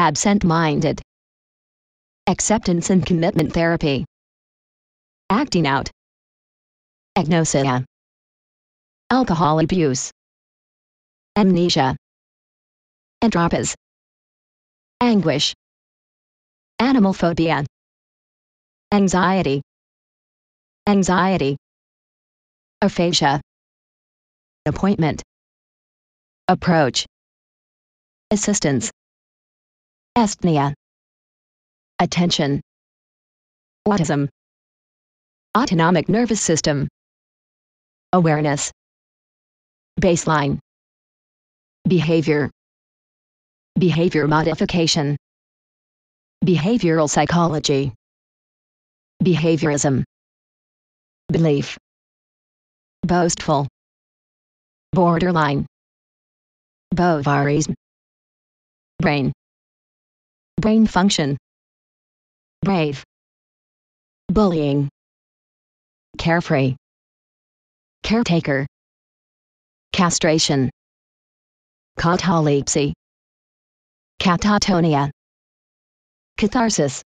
absent-minded, acceptance and commitment therapy, acting out, agnosia, alcohol abuse, amnesia, entropies, anguish, animal phobia, anxiety, anxiety, aphasia, appointment, approach, assistance, Asthma. Attention. Autism. Autonomic nervous system. Awareness. Baseline. Behavior. Behavior modification. Behavioral psychology. Behaviorism. Belief. Boastful. Borderline. Bovarism. Brain brain function, brave, bullying, carefree, caretaker, castration, catalepsy, catatonia, catharsis,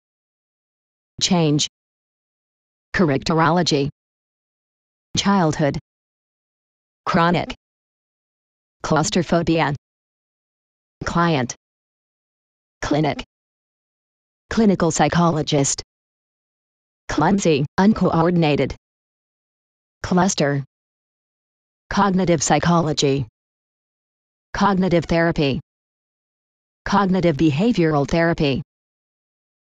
change, characterology, childhood, chronic, claustrophobia, client, clinic, clinical psychologist. Clumsy, uncoordinated. Cluster. Cognitive psychology. Cognitive therapy. Cognitive behavioral therapy.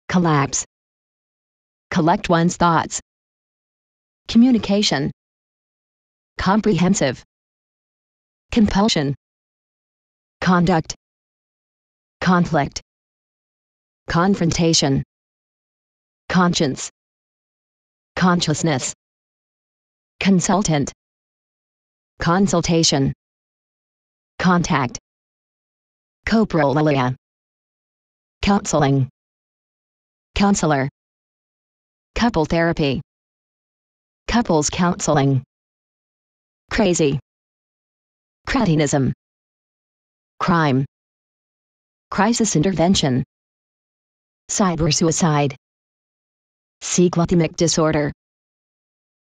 Collapse. Collect one's thoughts. Communication. Comprehensive. Compulsion. Conduct. Conflict confrontation, conscience, consciousness, consultant, consultation, contact, coprolalia, counseling, counselor, couple therapy, couples counseling, crazy, cretinism, crime, crisis intervention, cyber suicide, cyclothymic disorder,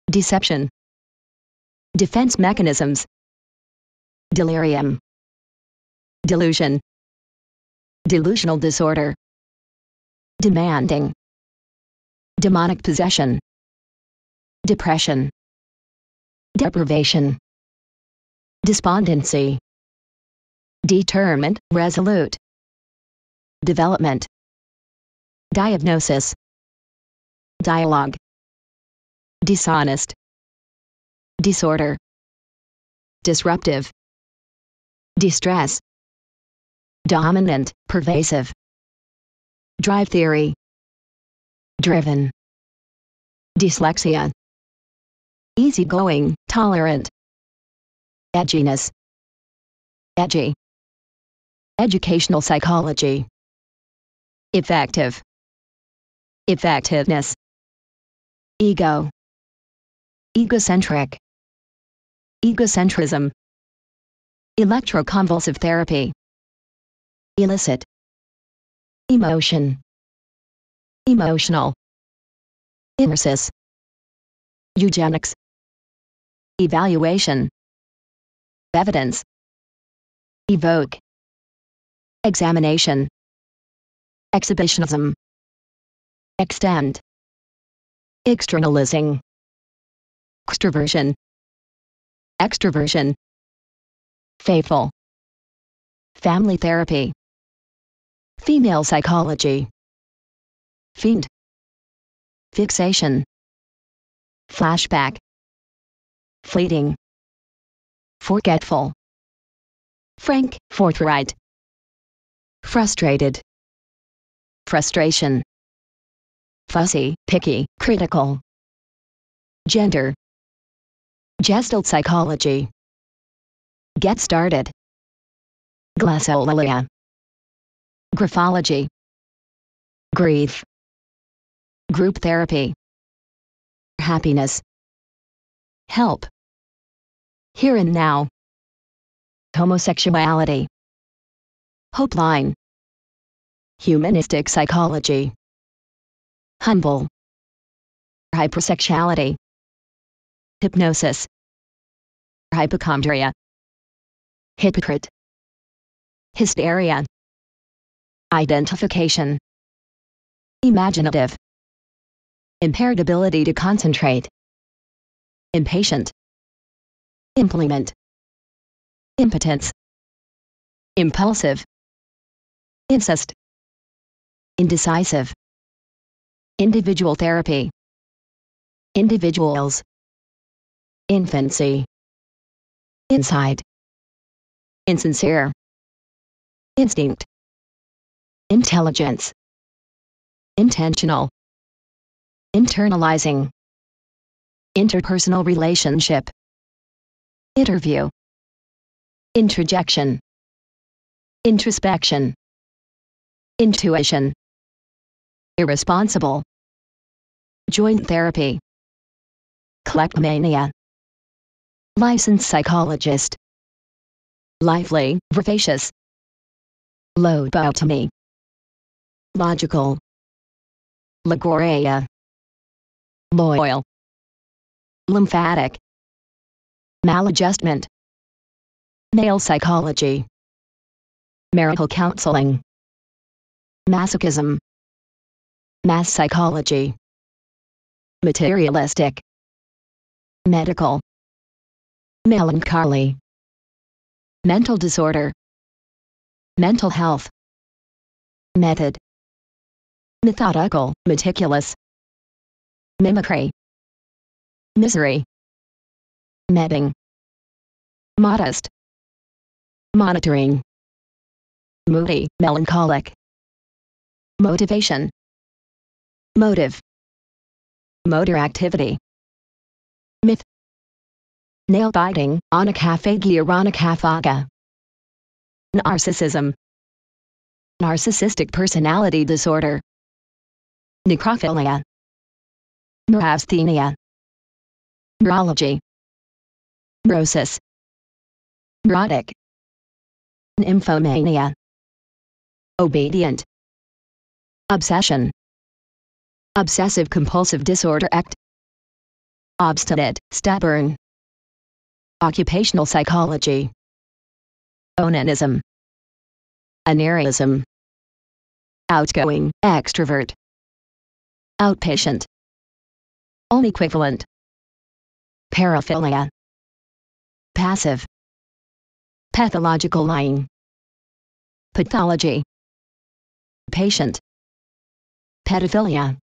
deception, defense mechanisms, delirium, delusion, delusional disorder, demanding, demonic possession, depression, deprivation, despondency, determined, resolute, development. Diagnosis Dialogue Dishonest Disorder Disruptive Distress Dominant, pervasive Drive theory Driven Dyslexia Easygoing, tolerant Edginess Edgy Educational psychology Effective effectiveness ego egocentric egocentrism electroconvulsive therapy illicit emotion emotional immersis eugenics evaluation evidence evoke examination exhibitionism extend externalizing extroversion extroversion faithful family therapy female psychology fiend fixation flashback fleeting forgetful frank forthright frustrated frustration fussy, picky, critical. Gender Gestalt psychology Get started Glossolalia Graphology Grief Group therapy Happiness Help Here and now Homosexuality Hope line Humanistic psychology humble, hypersexuality, hypnosis, hypochondria, hypocrite, hysteria, identification, imaginative, impaired ability to concentrate, impatient, implement, impotence, impulsive, incest, indecisive, Individual therapy. Individuals. Infancy. Inside. Insincere. Instinct. Intelligence. Intentional. Internalizing. Interpersonal relationship. Interview. Interjection. Introspection. Intuition. Irresponsible joint therapy, kleptomania, licensed psychologist, lively, vivacious, lobotomy, logical, Ligoria. Loyal. Lymphatic. Maladjustment. Male psychology. Marital counseling. Masochism. Mass psychology materialistic, medical, melancholy, mental disorder, mental health, method, methodical, meticulous, mimicry, misery, medding, modest, monitoring, moody, melancholic, motivation, motive motor activity. Myth Nail biting, onakaphagia ronakaphaga. Narcissism Narcissistic personality disorder. Necrophilia. Neurasthenia. Neurology. Neurosis. Neurotic. Nymphomania. Obedient. Obsession. Obsessive Compulsive Disorder Act Obstinate, Stubborn Occupational Psychology Onanism Aneurysm Outgoing, Extrovert Outpatient Own Equivalent Paraphilia Passive Pathological Lying Pathology Patient Pedophilia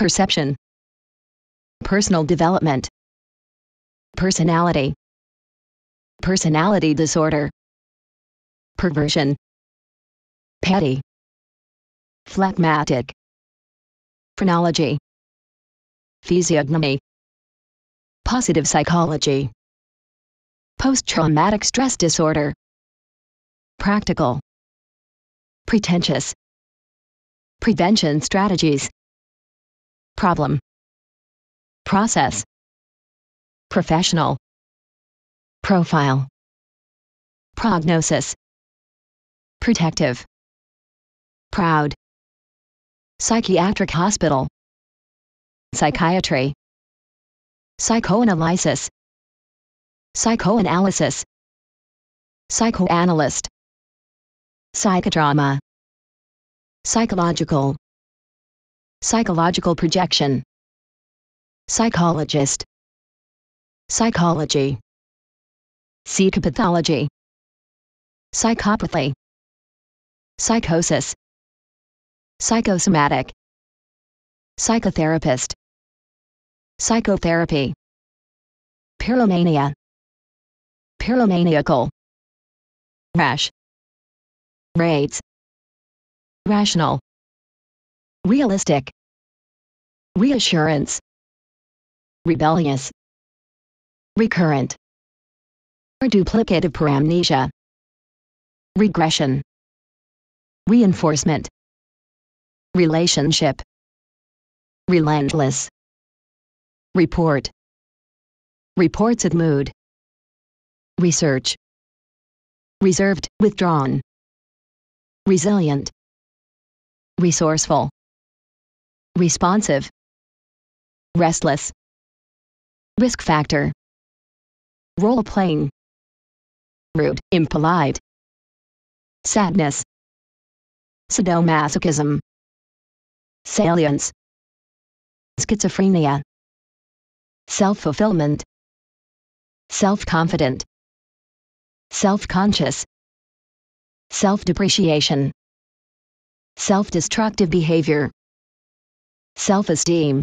perception, personal development, personality, personality disorder, perversion, petty, phlegmatic, phrenology, physiognomy, positive psychology, post-traumatic stress disorder, practical, pretentious, prevention strategies, problem process professional profile prognosis protective proud psychiatric hospital psychiatry psychoanalysis psychoanalysis psychoanalyst psychodrama psychological Psychological projection. Psychologist. Psychology. Psychopathology. Psychopathy. Psychosis. Psychosomatic. Psychotherapist. Psychotherapy. Pyromania. Pyromaniacal. Rash. Raids. Rational realistic reassurance rebellious recurrent or duplicative paramnesia regression reinforcement relationship relentless report reports of mood research reserved withdrawn resilient resourceful responsive, restless, risk factor, role-playing, rude, impolite, sadness, sadomasochism, salience, schizophrenia, self-fulfillment, self-confident, self-conscious, self-depreciation, self-destructive behavior self-esteem,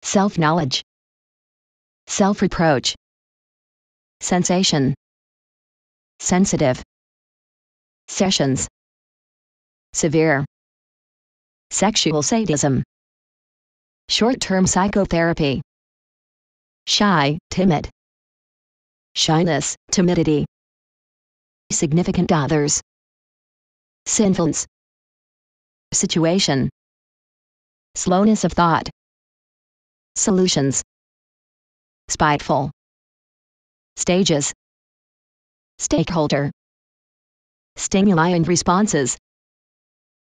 self-knowledge, self-reproach, sensation, sensitive, sessions, severe, sexual sadism, short-term psychotherapy, shy, timid, shyness, timidity, significant others, sinfulness, situation slowness of thought. Solutions Spiteful Stages Stakeholder Stimuli and responses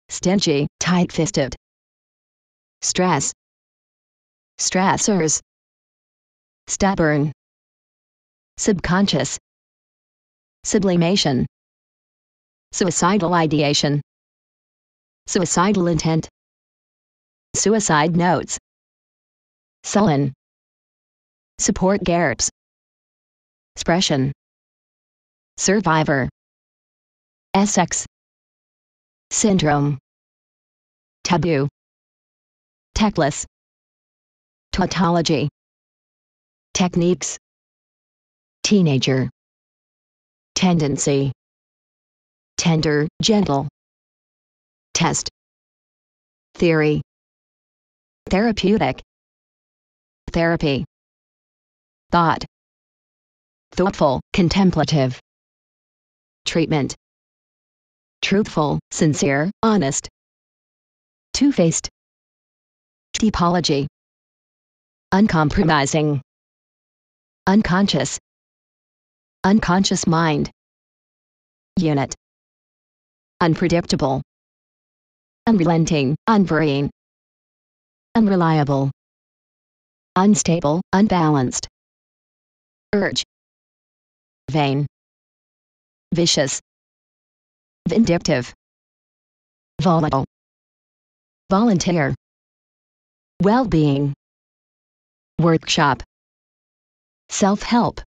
Stingy, tight-fisted Stress Stressors Stubborn Subconscious Sublimation Suicidal ideation Suicidal intent Suicide Notes Sullen Support Garps Expression Survivor Essex Syndrome Taboo Techless Tautology Techniques Teenager Tendency Tender, gentle Test Theory therapeutic therapy thought thoughtful contemplative treatment truthful sincere honest two-faced typology uncompromising unconscious unconscious mind unit unpredictable unrelenting unvarying unreliable, unstable, unbalanced, urge, vain, vicious, vindictive, volatile, volunteer, well-being, workshop, self-help,